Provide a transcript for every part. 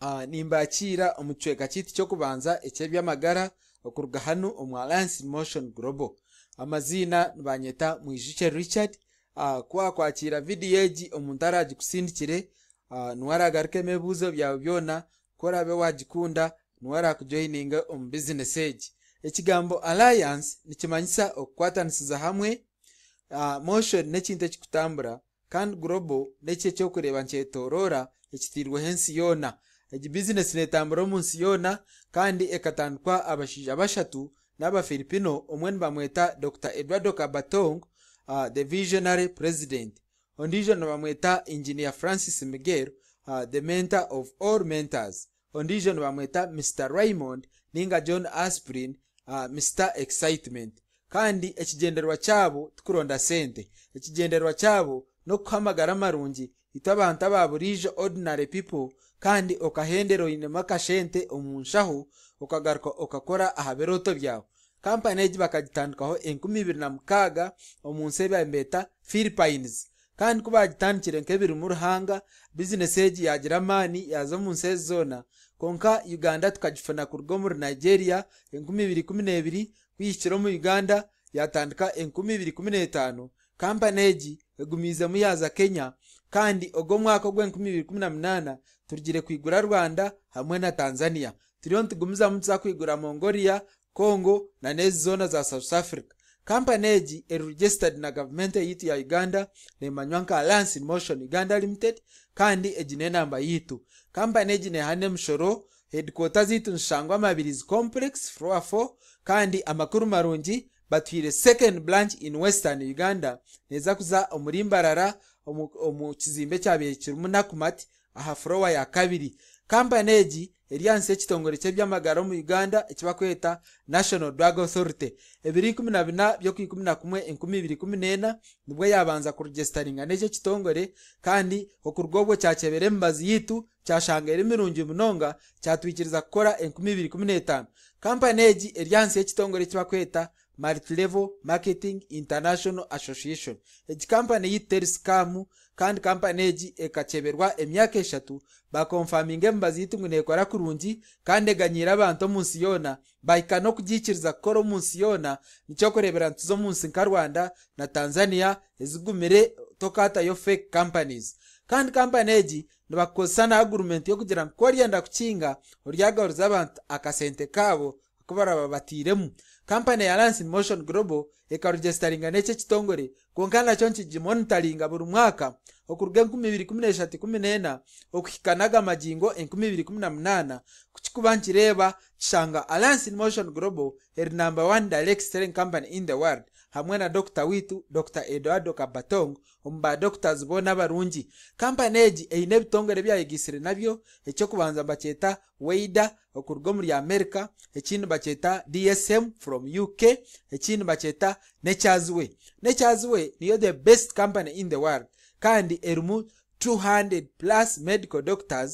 Ah, nimbakiira omu kicweka kiti kyokubanza ekyebyamagara okuruga hanu omu alliance motion global amaziina nibanyeta mwijukye richard ah, kuwakwakira vidiyo egi omuntu aragikusindikire ah, niwe aragarukemu ebibuuzo byawe byona kworabe wagikunda niwe arakujoyininga omu bizinesi egi ekigambo alliance nikimanyisa okukwatanisiza hamwe motion n'ekintu ekikutambura kandi global neki ekyokureeba nkyetoroora ekitiirweho ensi yoona egi bizinesi neetambura omu nsi yoona kandi ekatandikwa abashaija bashatu n'abafilipino omwe nibamweta dr eduardo cabatong uh, ah, the visionary president ondiijo nibamweta engineer francis miguel uh, ah, the mentor of all mentors ondiijo nibamweta mr raymond ninga john asprin uh, ah, mr excitement kandi ekigenderwa kyabo tukuronda sente ekigenderwa kyabo no kuhamagara amarungi itabantu ababurije ordinary people kandi okahenderwa inema kashente omunshaho okagaruka okakora aha biroto byawe kampani egi bakagitandikaho enkumi ibiri na mukaga omu nsi ebyambeta philippines kandi kubagitandikire nk'ebirimu ruhanga bizinesi egi yagira amaani yaza omu nsi ezi zoona konka uganda tukagifuna kuruga omuri nigeria enkumi ibiri kumi n'ebiri kuyihikira omu uganda yatandika enkumi ibiri kumi n'etaano kampani egi egumizemu yaza kenya kandi ogwo mwaka ogw'enkumi 2018 turugire kwigura rwanda hamwe na tanzania turiyo ntugumizamu tuzakwigura kwigura mongolia congo na n'ezi zona za south africa kampani egi eriregistered na gavumenti eitu ya uganda nemanywa nka alliance in motion uganda limited kandi egi n'enamba yitu kampani egi neha n'emishoro headquarters ziitu nishangwa amabirizi complex floor 4 kandi amakuru marungi batwire second branch in western uganda neza kuza omurimbarara mbarara omu kizimbe kyabekirumu nakumati aha furowa ya kabiri kampani egi eryansi ekitongore ky'ebyamagara omu uganda ekibakweta national drug authority ebiri ikumi na bina kumwe enkumi ibiri nibwo yabanza kuregesitaringa n'ekyo ekitongore kandi okuruga obwo kyakyebera emibazi yitu kyashangire emirungi munonga kyatwikiriza kukora enkumi ibiri kumi n'etaano kampani egi eryansi y'ekitongore ekibakweta multilevel marketing international association egi kampani eyi terisikamu kandi kampani egi ekaceberwa emyaka eshatu bakonfaminga emibazi yitu ngu neekora kurungi kandi eganyire abantu omu nsi yoona bahika n'okugikiriza kukora omu nsi yoona nikyokureebera nti z'omu nka rwanda na tanzania ezigumire tokatayo fake companies kandi kampani egi nibakukozesa na agurumenti y'okugira ngu koryenda kukinga oryagahuriza abantu akasente kabo kuba babatiremu kampani ya Lance Motion Global ekarugesitaringa n'eki ekitongore kwonka nakyo nkigimonitaringa buri mwaka okuruga enkumi ibiri okuhika naga magingo enkumi ibiri kukikuba nkireeba kishanga Alliance Motion Global eri number 1 direct selling company in the world hamwe na Dr. Witu Dr. Eduardo Kabatong omu badoctors boona abarungi kampani egi eine ebitongore byayegisire nabyo ekyokubanza bakyeta weida okuruga omuri america ekindi bakyeta dsm from uk ekindi bakyeta way nechaziwe niyo the best company in the world kandi erimu 200 plus medical doctors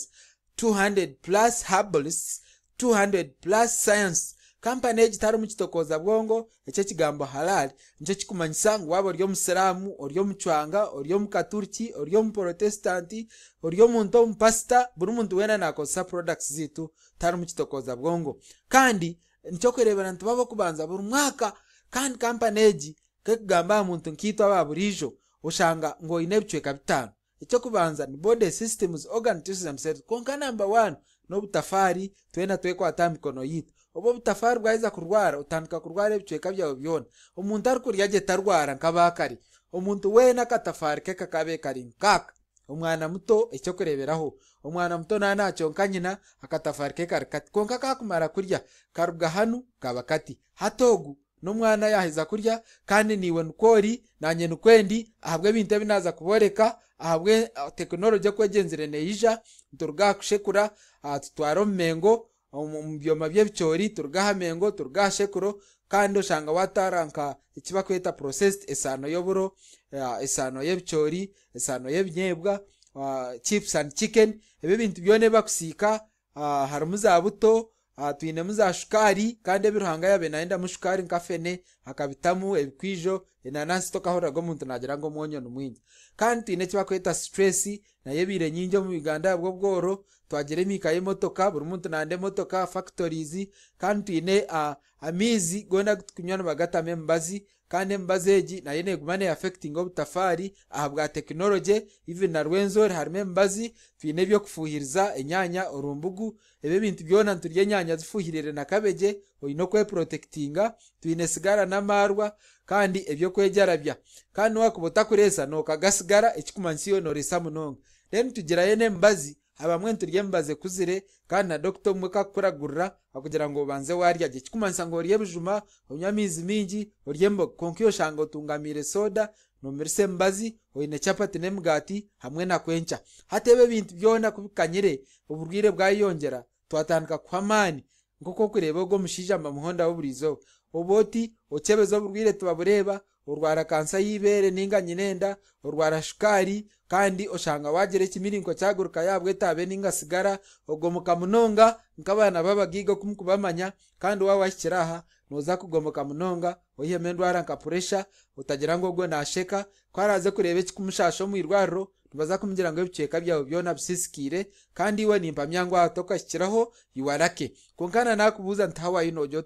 200 plus herbalists 200 plus science kampani egitarimu kitokooza bwongo ekyo ekigambo halaali nikyo kikumanyisa ngu waaba ori omusiraamu ori omucwanga ori omukaturiki ori omuprotestanti ori omuntu omupasita buri muntu weena nakozesa products zitu tarimu kitokooza bwongo kandi nikyokwerebera nituba bokubanza buri mwaka kandi kampani egi kekugamba aha muntu nkiitu aba buriijo oshanga ng'oine ebicweka bitaano ekyokubanza ni body systems organ tissues and cells konka namba one n'obutafaari twena twekwata aha mikono yiitu oba obutafari bwaheza kurwara otandika kurwara ebicweka byawe byona omuntu arikurya tarwara nkabakari umuntu we akatafaari ke kakabe kari nkaka omwana muto ekyokureeberaho omwana muto naanakyonka nyina akatafaari ke kari kati konka kakumara kurya karuga hanu kaba kati hati ogu yaheza kurya kandi niiwe nikoori nanye nikwendi ahabw'ebintu ebi binaza kubooreka ahabwe ah, tekinologi ekwegyenzire neija nituruga aha kushekura aha tutwara omu omu byoma by'ebicoori turuga aha mengo turuga aha shekuro kandi oshanga watara nka eki bakweta processed esaano y'oburo eh, esaano y'ebicoori esaano y'ebinyeebwa ah, chips and chicken ebi ebintu byona ebi bakusiika ah, harimu za buto Atwine za shukari kandi ebiruhangayabe naye ndamushukari nkafene hakabitamu ebikwijo enanasi tokahoreraga omuntu nagira ngu omwonyoni mwingi kandi twine eki bakweta stress naye ebiire nyingi mu biganda yabwo bworo twagira emika y'emotoka buri muntu nanda emotoka factories kandi twine ah, amaizi gona tukunywa nibagatamu emibazi kandi mbazegi egi nayo neguma affecting obutafaari aha bwa technology even na rwenzori mbazi fine byo kufuhiriza enyanya urumbugu ebe bintu byona niturya enyanya zifuhirire na kabege kwe protectinga twine sigara marwa kandi ebyokwejarabya kandi waakuba no kagasigara ekikumansiyo no resa munonga then yene mbazi abamwentu ryembaze kuzire kandi na dokita omweka kukuragurira akugira ngu obanze waaryagye kikumanyisa ngu orye ebijuma onywe amaizi mingi orye konka iyo oshanga otungamiire soda nomirisa embazi oine capati n'emigaati hamwe na kwenca hati ebi ebintu byona kubikanyire oburwire bwayeyongyera twatandika kuha amaani nk'oku okureeba ogu omushaija mamuhondaho buriizooba Uboti okyebeza oburwaire tubabureba urwara kansa y'ibere ninga nyinenda urwara shukari kandi oshanga wagira ekimiringo cyaguruka yabwetabe itabe n’ingasigara ogomoka munonga nk'abaana babagiiga okumu kubamanya kandi waaba wahikira aha nooza kugomoka munonga oihemu endwara nka puresha otagira ngu ogwo naasheka kwaraze kureeba ekikumushasha omu irwariro nibaza kumugira ngu ebicweka byawe byona bisisikiire kandi iwe nimpamya ngu aha tokahikiraho iwarake konkana naakubuuza nti hawayi noogyo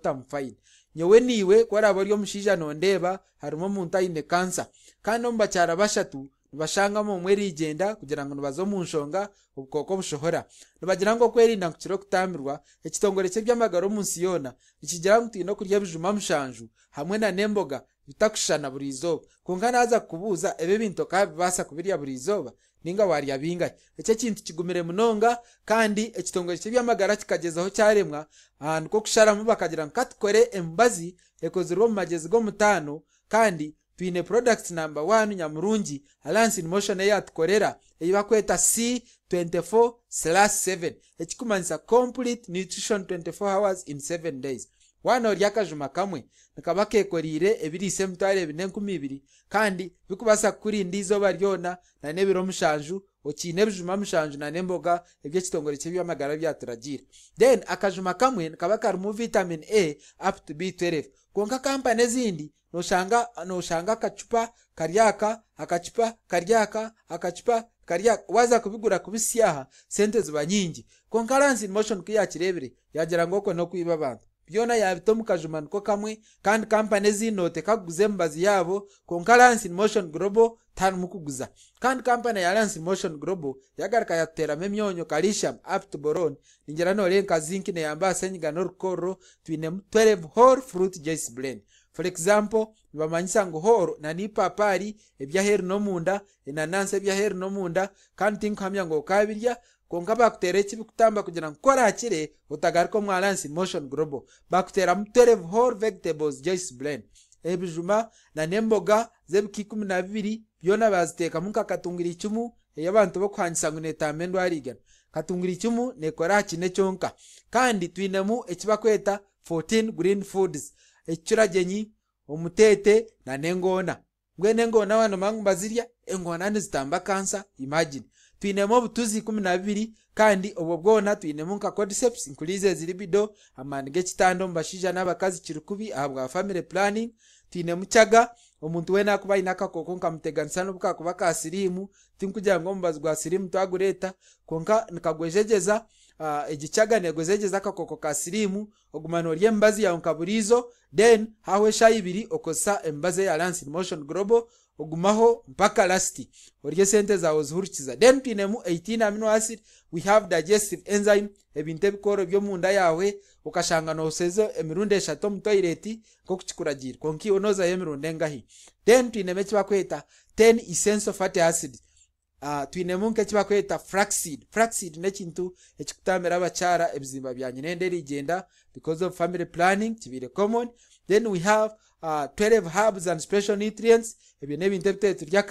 nyowe niwe kubera aba ari omushaija nondeeba harimu omuntu aine kansa kandi omu bakyara bashatu nibashangamu omwe erigenda kugira ngo nibaza mu nshonga obukooko bushohora nibagira ngo okwerinda kukira okutambirwa ekitongore ky'ebyamagara omu nsi yoona nikigira ngu twine okurya ebijuma mushanju hamwe na nan'emboga bitakushana buri izoba kunka naza kubuza ebe bintu kabibasa kubirya buri izoba ninga wari bingahe icyo kintu kigumire munonga kandi ekitongore kibyamagara kikageza aho cyaremwa ahantu ko kushara mu bakagira nka embazi ekozero mu magezi go mutano kandi twine product number 1 nyamurungi Alliance in Motion ya tukorera eiba kweta C24/7 ekikumanyisa complete nutrition 24 hours in 7 days wana ori akajuma kamwe nikaba kekorire ebiriisa emitwaro ebine enkumi ibiri kandi bikubasa kukurinda izooba ryona na n'ebiro mushanju okiine ebijuma mushanju na n'emboga eby'ekitongore ky'ebyamagara byaturagiire then akajuma kamwe nikaba karimu vitamin a up to b12 konka kampani ezindi noshanga noshanga akacupa karyaka akacupa karyaka akacupa karyaka waza kubigura kubisyaha sente ziba nyingi konka ransi motion kuyakirebire yagira ngo okwe n'okwiba abantu byona yabita omu kajumani ko kamwe kandi kampani zinote kakuguza emibazi yaabo konka lansin motion global tarimu mukuguza kandi kampani ya lansin motion global yagaruka yatuteeramu emyonyo karisham aptboron ningira noorenka zinki neyamba asenyiga n'orukorro twinemu 12 whole fruit juice blend for example nibamanyisa ngu horo nani ipapaari ebyaheeri n'omunda enanansi ebyaheeri n'omunda kandi tinkuhamya ngu okabirya konka bakutera ekibi kutamba kugira ngu kora hakire otagaruka omu alliance motion global bakuteramu 12 whole vegetables joyce blend ebijuma na n'emboga z'ebika ikumi na bibiri byona baziteekamu nka katungiri icumu eyo abantu bokuhanyisa ngu neetamba endwara igana katunguru icumu neekora ha kine kyonka kandi twinemu eki bakweta 14 green foods ekicuragenyi omutete na n'engoona mbwenu engoona abaana bamangu bazirya engoona nizitamba kansa imagine twinemu obutuzi ikumi na bubiri kandi obwo bwona twinemu nka nkulize increases libido amaani g'ekitanda omu bashaija n'abakazi kiri kubi aha bwa family planning twinemu kyaga omuntu weena akuba aine akakooko nkamuteganisa n'obukakuba ka siriimu tinkugira ngu omubazi gwa siriimu twagureeta konka nikagwejegyeza uh, egikyaga negwezegyeza akakooko ka siriimu oguma noorya emibazi yawe nka buriizo then haho eshaaha ibiri okozesa emibazi eya lansin motion global ogumaho mpaka lasti orye sente zawe zihurikiza then twinemu 18 amino acid we have digestive enzyme ebintu ebikoro by'omunda yawe okashanga noseze emirundi eshatu omu toilet nk'okukikuragira konki onozayo emirundi engahi then twinemu ekibakweta 10 essential fatty acid uh, twinemu nk'ekibakweta fraxid flaxseed n'ekintu ekikutambira abakyara ebizimba bya nyina enda because of family planning kibire common then we have uh, ah, 12 herbs and special nutrients ebyo n'ebintu ebitari turya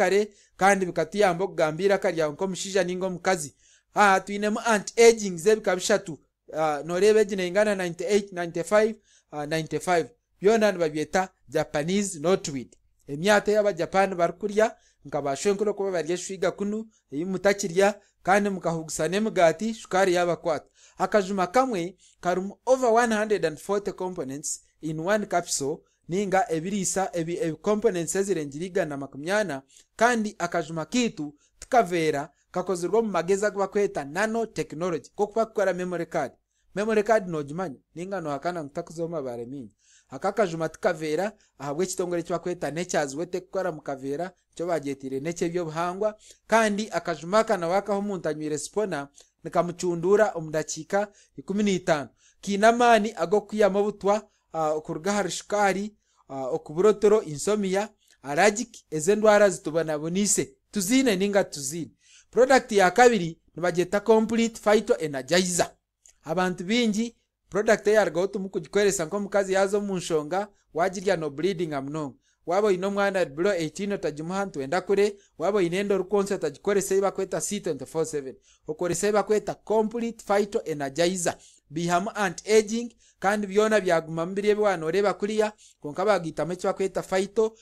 kandi bikatuyamba okugambira karya nk'omushaija ninga omukazi aha twinemu anti aging z'ebika bishatu uh, noreeba egi naingana 98 95 uh, 95 byona nibabyeta japanese notweed emyata eyabajapan barikurya nkabashwenkura kuba barya eshwiga kunu eyi mutakirya kandi mukahugusana emigati shukaari yabakwata akajuma kamwe karimu over 140 components in one capsule ninga ebiriisa ebicomponents ebi, ezirengire igana makumyana kandi akajuma kiitu tukaveera kakozirwe omu magezi agu bakweta nano tekinologi kokuba kukora memory card memory card nogimanya ninga nohakana ngu takuziho mabaare mingi aka akajuma tukaveera ahabw'ekitongore eki bakweta nekyazibwete kukora mukaveera nikyo bagyetiire neky'ebyobuhangwa kandi akajuma aka nawe akaho omuntu anywire sipona nikamucundura omu dakiika ikumi n'itaano kiine amaani ag'okwihamu obutwa ah, okuruga aha rushukaari uh, okuburotoro insomia allergic eze ndwara zitubonabonise tuzine ninga tuzine product ya kabiri nibageta complete phyto energizer abantu bingi product eyargaho tumukugikweresa nk'omukazi yaza omu nshonga wagirya no bleedinga munonga waba oine omwana bro 18 otagimuha ntwenda kure waba oine enda orukonsi otagikoresa ei bakweta c247 okoresa ei bakweta complete phyto energizer bihamu anti aging kandi byona byaguma mbiri ebwana oreba kuriya konka bagitamu eki bakweta faito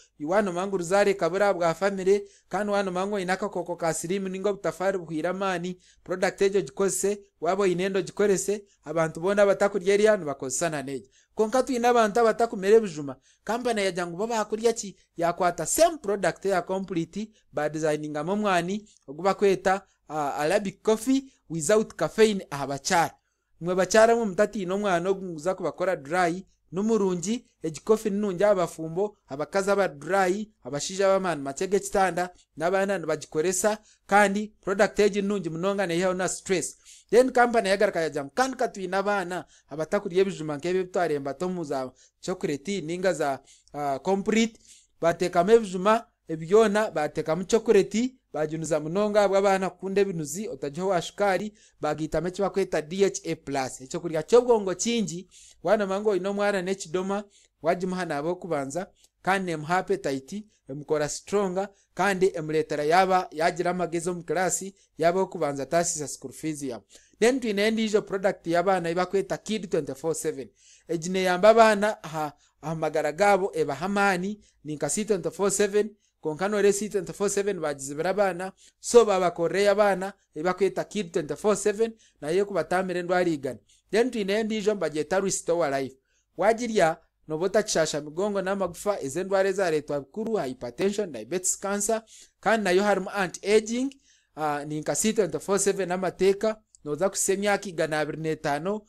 mangu ruzare kabura bwa family kandi wano mangu inaka koko ka slim ningo butafari buhwire mani product ejo gikose wabo inendo gikorese abantu bona batakurya eri hano bakosana naneegi konka tu ina abantu batakumere bujuma ebijuma ya jangu baba akurya ki yakwata same product ya complete ba designing omwani oguba kweta uh, ah, arabic coffee without caffeine abachara mwe bakyaramu mutati n'omwana ogu nguza kubakora durayi n'omurungi egikofi nungi abafumbo abakaza ba dry abashije abamana makege kitanda n'abana bagikoresa kandi product egi nungi munonga neyihaho na stress then company yagaruka yagira ngu kandi katwine abaana abatakuriye bijuma nk'ebi ebitwarembata to muza chocolate ninga za uh, complete bateekamu ebijuma ebyona mu chocolate bajunuza munonga bw'abana kunda ebinuzi otagiho wa shukari bagitamu bakweta dha plus ekyokurya ky'obwongo kingi wanoma ngu oine omwana n'ekidoma wagimuha naaba okubanza kandi nemuha apetaiti emukora stronga kandi emuretera yaba yagira amagezi omu kirasi yaba okubanza tasiisa school fees yabo then twine endiijo product y'abaana ei bakweta kid 247 egi neyamba abaana aha magara gaabo ebaha amaani ninka c 247 konka nore si 24/7 bagize barabana so babakoreye abana ebakweta kid 24/7 naye kubatamire ndwarigana then twine ndijo mbageta restore life wagirya nobota kishasha migongo na n'amagufa izi ndwara ezaretwa bikuru hypertension diabetes cancer kandi nayo harm anti aging uh, ah, ni nka si 24/7 n'amateeka noza kusemya emyaka igana abiri n'etaano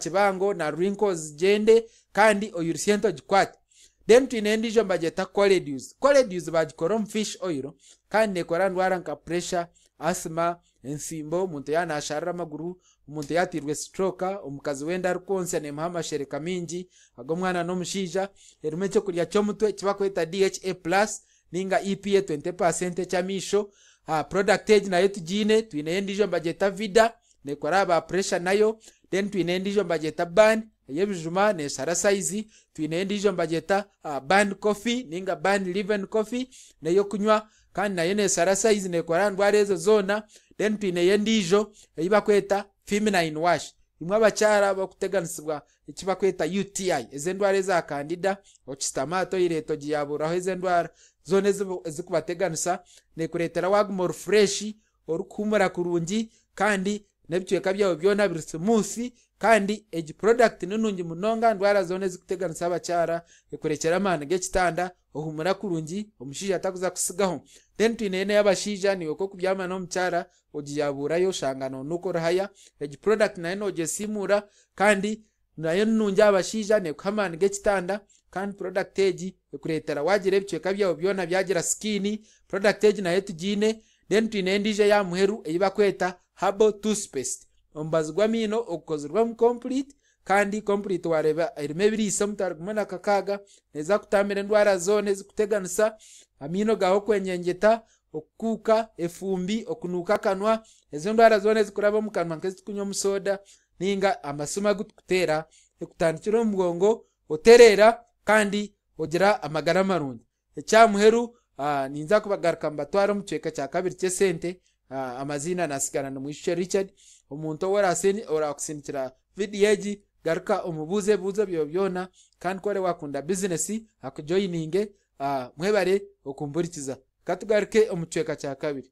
kibango na wrinkles jende kandi oyurusye jikwate then twinendijo mbajeta colledues colledues bajikola omu fish oil kandi nekora ndwara nka pressure asima ensimbo omuntu ya nasharira amaguru omuntu yatirwe stroke omukazi wenda arikwonsya nemuha amashereka mingi ag'omwana n'omushaija erimu ekyokurya ky'omutwe eki bakweta dha plus ninga epa 20 percent ekyamaisho uh, product egi nayo tugiine twineyo endiijo mbageta vida nekora aba pressure nayo then twineyo endiijo mbageta ban yebijuma neshara saizi twine ndijo mbajeta uh, ban coffee ninga ban liven coffee neyo kunywa kandi nayo neshara saizi nekora ndwara ezo zona then twine ndijo eyi bakweta feminine wash imwe abakyara bakuteganisibwa eki bakweta uti ez'endwara eza kandida okisitamato ireto giyaburaho ez'endwara zoona ezikubateganisa nekureetera waguma orufureshi orukuhumura kurungi kandi n'ebicweka byawe byona biri simusi kandi egi product nunungi munonga ndwara zoona ezikuteganisa abakyara ekurekyera amaani g'ekitanda ohumura kurungi omushaija atakuza kusigaho then twineyo ney'abashaija niwe kokubyama n'omukyara ogiyabuurayo oshanga noonuka haya egi product nayo noogesiimuura kandi nayo nungi abashaija nekuha amaani g'ekitanda kandi product egi ekureetera waagira ebicweka byawe byona byagira skini product egi nayo tugiine then twineyo endiijo ya muheru ei bakweta habo toothpaste omubazi gw'amaino ogukozirwemu complete kandi complete wareeba erimu ebiriisa omutari gumwe na kakaaga neeza kutamira endwara zoona ezikuteganisa amaino gawe okwenyengeta okukuuka efumbi okunuuka akanwa ezo ndwara zoona ezikuraba omu kanwa nk'ezitukunywa omu soda ninga amasimu agikuteera ekutandikira omu mugongo otereera kandi ogira amagara marungi uh, ninza kubagaruka mubatwara omu kicweka kya kabiri ky'esente amaziina nasigara nimuishushe richard omuntu owerasini orakusindikira vidiyo egi garuka omubuuze ebibuuzo byo byona kandi kwari wakunda bizinesi akujoyininge uh, ah, mwebare okumburikiza katugaruke omu kicweka kya kabiri